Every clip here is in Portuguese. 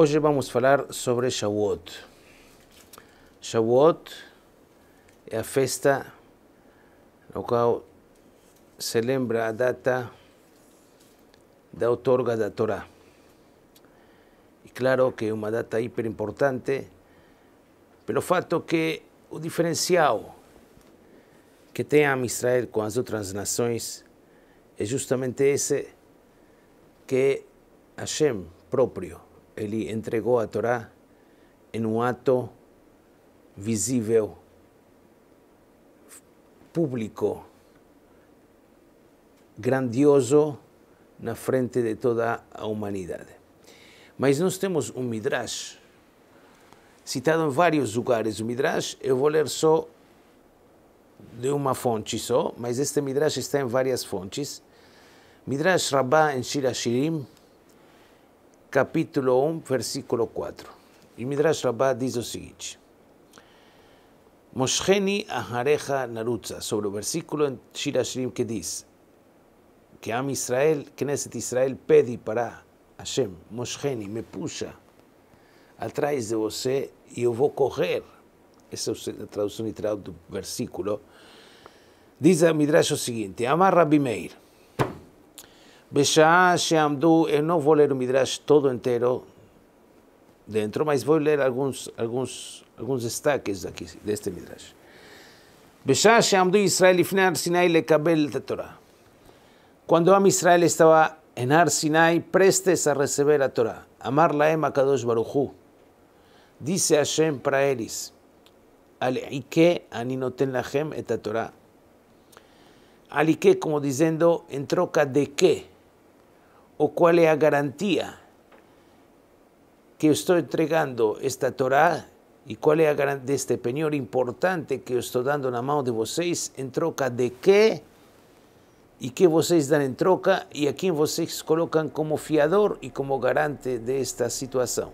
Hoje vamos falar sobre Shavuot. Shavuot é a festa no qual se lembra a data da outorga da Torá. E claro que é uma data hiper importante pelo fato que o diferencial que tem a Israel com as outras nações é justamente esse que é Hashem próprio ele entregou a Torá em um ato visível, público, grandioso na frente de toda a humanidade. Mas nós temos um Midrash, citado em vários lugares. O Midrash, eu vou ler só de uma fonte só, mas este Midrash está em várias fontes. Midrash Rabbah em Shir Hashirim, capítulo 1, versículo 4. Y Midrash Rabbah dice lo siguiente. Mosheni Ahareja Narutza, sobre el versículo en Shirashrim que dice que Am Israel, Knesset Israel, pedi para Hashem, Mosheni, me puxa atrás de você yo eu vou correr. Esa es la traducción literal del versículo. Dice a Midrash o seguinte: Amar Rabbi Meir. Beshah Sheamdu, eh, no voy a leer un Midrash todo entero dentro, mas voy a alguns, algunos, alguns destaques de este Midrash. Beshah Sheamdu Israel y Ar Sinai la Torah. Cuando Am Israel estaba en Ar Sinai, prestes a recibir la Torah, amar ema kadosh baruchu. Dice Hashem para Eris, alike aninoten la hem et Torah. Alike como diciendo, en troca de qué o cuál es la garantía que estoy entregando esta Torá y cuál es la garantía de este penhor importante que estoy dando en la mano de vocês en troca de qué y qué vocês dan en troca y a quién vocês colocan como fiador y como garante de esta situación.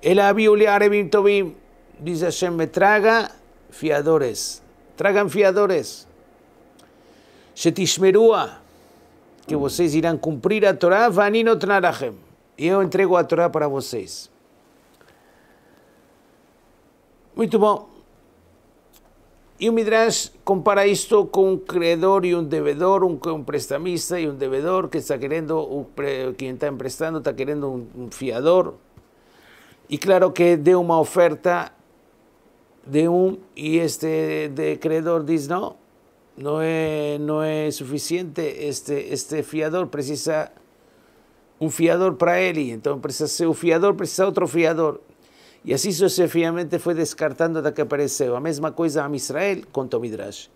El Uliare Tobim dice Hashem, me traga fiadores, tragan fiadores. Shetishmerua, que vocês irão cumprir a Torá, Vanino Tnarachem. Eu entrego a Torá para vocês. Muito bom. E o Midrash compara isto com um credor e um devedor, um, um prestamista e um devedor que está querendo, o, quem está emprestando está querendo um, um fiador. E claro que deu uma oferta de um e este de credor diz não, não é, não é suficiente, este, este fiador precisa um fiador para ele, então precisa ser o fiador, precisa outro fiador. E assim sucessivamente foi descartando até que apareceu. A mesma coisa a Israel, contou Midrash.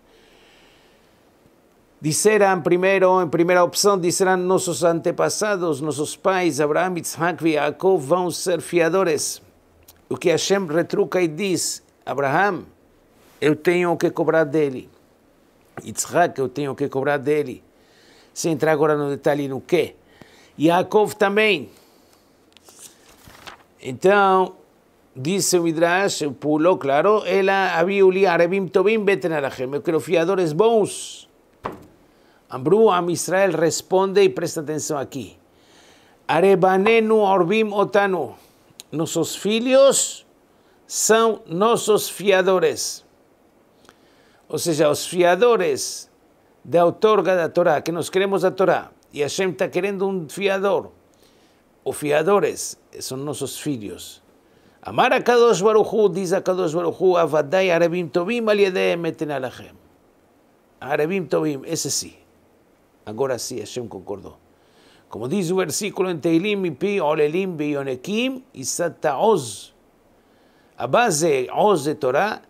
Disseram primeiro, em primeira opção, disseram nossos antepassados, nossos pais, Abraham Isaac e Jacob vão ser fiadores. O que Hashem retruca e diz, Abraham eu tenho o que cobrar dele. Yitzhak, eu tenho que cobrar dele. Sem entrar agora no detalhe no quê. Yaakov também. Então, disse o Midrash, pulou, claro, ela havia uli arabim tovim betenarachem, eu quero fiadores bons. Ambru Am Israel, responde e presta atenção aqui. Arebanenu orbim otanu. Nossos filhos são nossos fiadores. o sea, los fiadores de autorga la Torá, que nos queremos la Torá, y Hashem está queriendo un fiador, o fiadores, son nuestros filios. Amar a Kadosh Baruchu, dice a Kadosh Baruchu, Avadai Arabim Tobim Aliedem Eten A Arabim Tobim, ese sí. Ahora sí, Hashem concordó. Como dice el versículo en Teilim, pi, Olelim Bionekim, Isataoz. A base de Oz de Torah,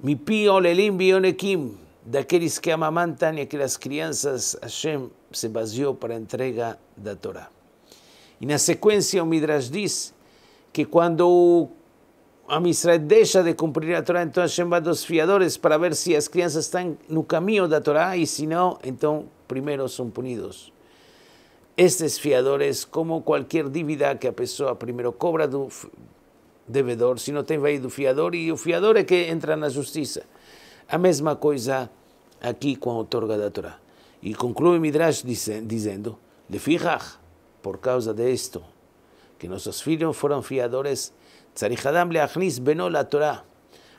mi pío lelim bionekim, de aquellos que amamantan y aquellas crianzas, Hashem se vació para entrega da Y en la secuencia o Midrash dice que cuando a deja de cumplir la Torah, entonces Hashem a dos fiadores para ver crianzas están en el no de da Torá y si no, entonces primero son punidos. Estos fiadores, como cualquier dívida que a pessoa primero cobra devedor, si no tem veio do fiador y o fiador é que entra na justiça. A mesma coisa aqui com otorga de da Torá. E conclui Midrash dizendo: fijaj, por causa de esto, que nuestros filhos fueron fiadores, Tzarihadam leachnis benol a Torá.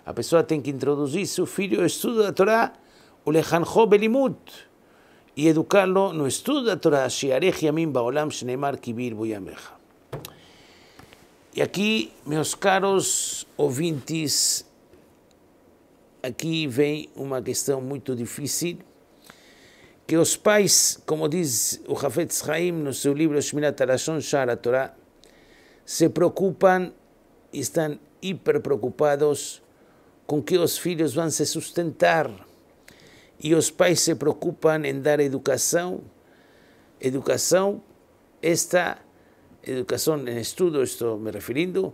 A pessoa tem que introduzir su filho ao estudo da Torá, o belimut, e educá-lo no estudo da Torá, Shearech Yamim Baolam Shneimar Kibir Buyamecha. E aqui, meus caros ouvintes, aqui vem uma questão muito difícil, que os pais, como diz o Hafetz Haim no seu livro Shmirat Arashon Shara Torah, se preocupam, estão hiper preocupados com que os filhos vão se sustentar. E os pais se preocupam em dar educação, educação esta educación en estudio, esto me refiriendo,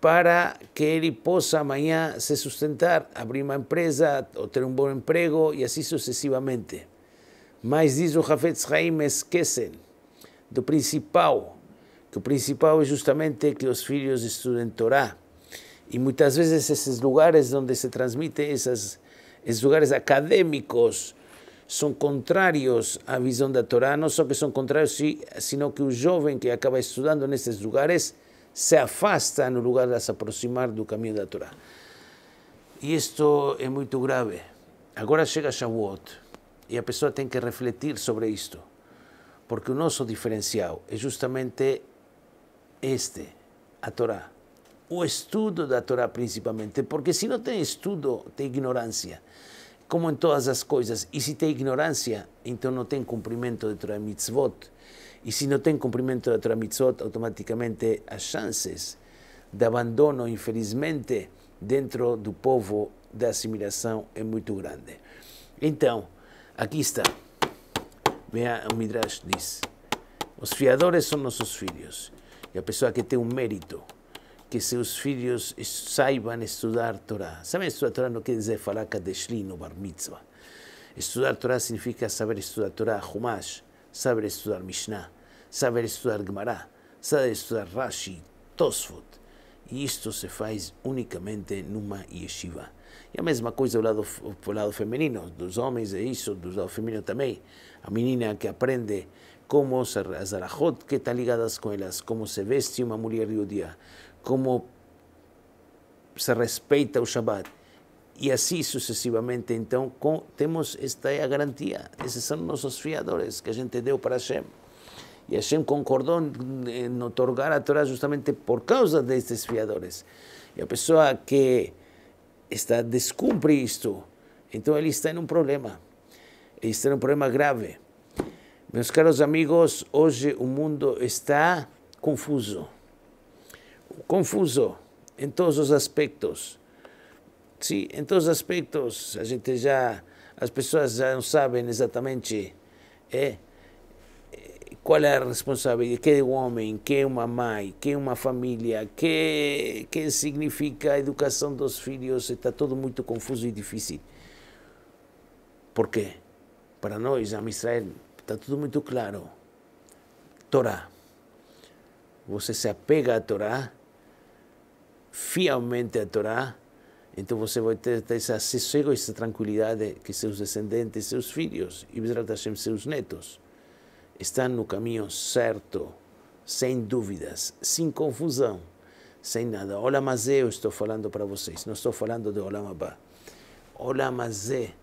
para que él possa mañana se sustentar, abrir una empresa o tener un buen empleo y así sucesivamente. Mas diz o Hafetz Haim, lo do principal, que o principal es justamente que los filhos estudem Torá. Y muchas veces esos lugares donde se transmite, esos esses lugares académicos, son contrarios visión de la Torah, no solo que son contrarios, sino que un joven que acaba estudiando en estos lugares se afasta en lugar de se aproximar camino de la Torah y esto es muy grave. ahora llega Shavuot y la persona tiene que refletir sobre esto porque un oso diferenciado es justamente este, a Torá. O estudo la Torah principalmente, porque si no tiene estudo, tiene ignorancia como em todas as coisas. E se tem ignorância, então não tem cumprimento de Torah Mitzvot. E se não tem cumprimento da Torah Mitzvot, automaticamente as chances de abandono, infelizmente, dentro do povo da assimilação é muito grande. Então, aqui está. Veja, o Midrash diz: os fiadores são nossos filhos. E a pessoa que tem um mérito que seus filhos saibam estudar Torá. Saber estudar Torá no quer dizer falar Kadeshlin Bar Mitzvah. Estudar Torá significa saber estudar Torá Humash, saber estudar Mishnah, saber estudar Gemara, saber estudar Rashi, Tosfot. y esto se faz unicamente numa yeshiva. E a mesma coisa do lado, femenino, lado feminino, dos homens é isso, lado femenino también, A menina que aprende como as alajot que estão ligadas con elas, como se veste uma mulher judia, como se respeta el Shabbat. Y así sucesivamente, entonces tenemos esta garantía esos son nuestros fiadores que a gente dio para Hashem. y Hashem concordó en otorgar a Torah justamente por causa de estos fiadores. y la persona que está descumple esto entonces está en un problema. Él está en un problema grave. mis caros amigos, hoy el mundo está confuso. confuso em todos os aspectos. Sim, em todos os aspectos, a gente já, as pessoas já não sabem exatamente é, é, qual é a responsabilidade, que é um homem, que é uma mãe, que é uma família, que, que significa a educação dos filhos, está tudo muito confuso e difícil. Por quê? Para nós, a Israel, está tudo muito claro. Torá. Você se apega à Torá, fielmente a Torá, então você vai ter, ter esse sossego, essa tranquilidade que seus descendentes, seus filhos e Bezerra seus netos estão no caminho certo, sem dúvidas, sem confusão, sem nada. Olá Olamazé eu estou falando para vocês, não estou falando de Olá Olá Olamazé,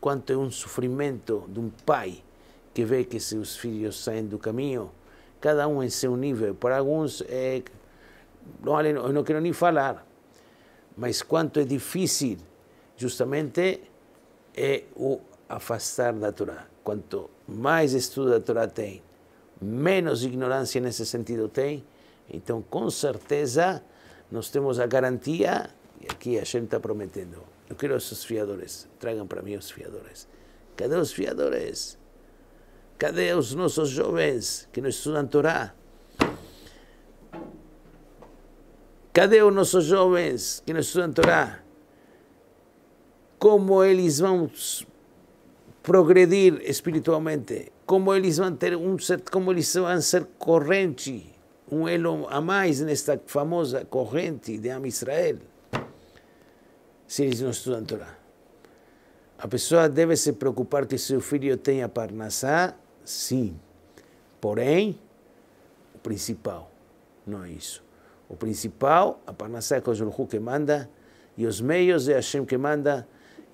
quanto é um sofrimento de um pai que vê que seus filhos saem do caminho, cada um em seu nível. Para alguns é olha, eu não quero nem falar. Mas quanto é difícil, justamente, é o afastar da Torá. Quanto mais estudo da Torá tem, menos ignorância nesse sentido tem, então, com certeza, nós temos a garantia, e aqui a gente está prometendo, eu quero esses fiadores, tragam para mim os fiadores. Cadê os fiadores? Cadê os nossos jovens que não estudam Torá? Cadê os nossos jovens que não estudam Torá? Como eles vão progredir espiritualmente? Como eles vão ter um certo, como eles vão ser corrente, um elo a mais nesta famosa corrente de Am Israel, se eles não estudam Torá? A pessoa deve se preocupar que seu filho tenha parnassá, sim. Porém, o principal não é isso. O principal, a Parnassá é Koshulhu que manda, e os meios é Hashem que manda,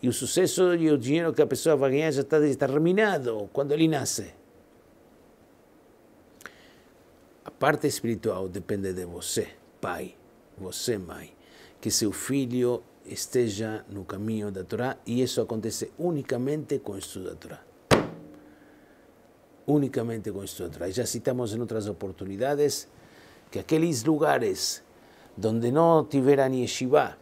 e o sucesso e o dinheiro que a pessoa vai ganhar já está determinado quando ele nasce. A parte espiritual depende de você, pai, você, mãe, que seu filho esteja no caminho da Torá, e isso acontece unicamente com o estudo da Torá unicamente com da Torá. Já citamos em outras oportunidades que aqueles lugares onde não tiveram yeshiva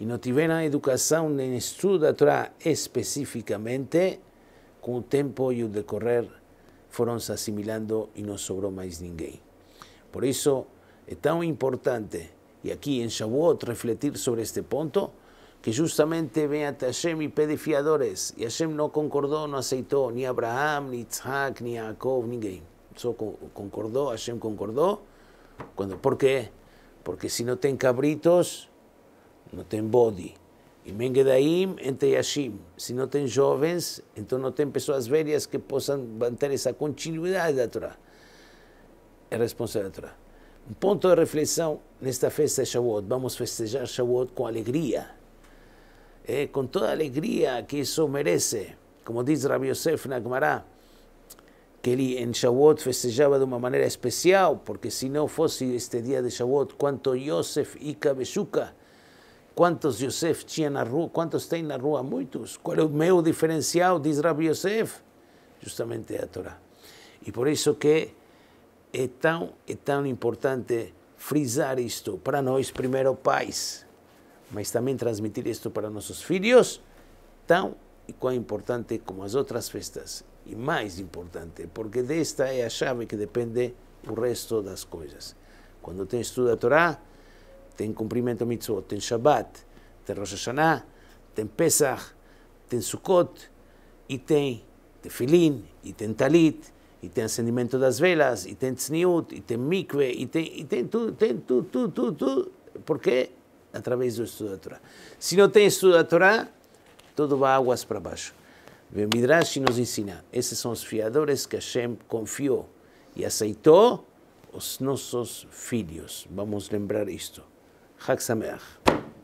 e não tiveram educação nem estudo atrás especificamente, com o tempo e o decorrer foram se assimilando e não sobrou mais ninguém. Por isso é tão importante, e aqui em Shavuot, refletir sobre este ponto, que justamente vem até Hashem e pede fiadores. E Hashem não concordou, não aceitou, nem Abraham, nem Isaac, nem Jacob, ninguém. Só concordou, Hashem concordou, ¿Por qué? Porque si no ten cabritos, no ten body. Y mengedaim entre yashim. Si no ten jóvenes, entonces no ten personas verias que puedan mantener esa continuidad Torah. Es responsable de la Torah. Un punto de en esta festa de Shavuot. Vamos a festejar Shavuot con alegría. Eh, con toda alegría que eso merece. Como dice Rabbi Yosef Nagmará, que ele em Shavuot festejava de uma maneira especial, porque se não fosse este dia de Shavuot, quanto Yosef e Kabechuka, quantos Yosef tinha na rua, quantos tem na rua? Muitos. Qual é o meu diferencial, diz Rabbi Yosef? Justamente a Torá. E por isso que é tão, é tão importante frisar isto para nós, primeiro pais, mas também transmitir isto para nossos filhos, tão e quão importante como as outras festas, e mais importante, porque desta é a chave que depende o resto das coisas. Quando tem estudo da Torá, tem cumprimento mitzvot, tem Shabbat, tem Rosh Hashanah, tem Pesach, tem Sukkot, e tem Tefilin, e tem Talit, e tem acendimento das velas, e tem Tzniut, e tem Mikve, e tem, e tem tudo, tem tudo, tudo, tudo, tudo, porque através do estudo da Torá. Se não tem estudo da Torá, tudo vai águas para baixo. O Midrash nos ensina, esses são os fiadores que Hashem confiou e aceitou os nossos filhos. Vamos lembrar isto. Hak Sameach.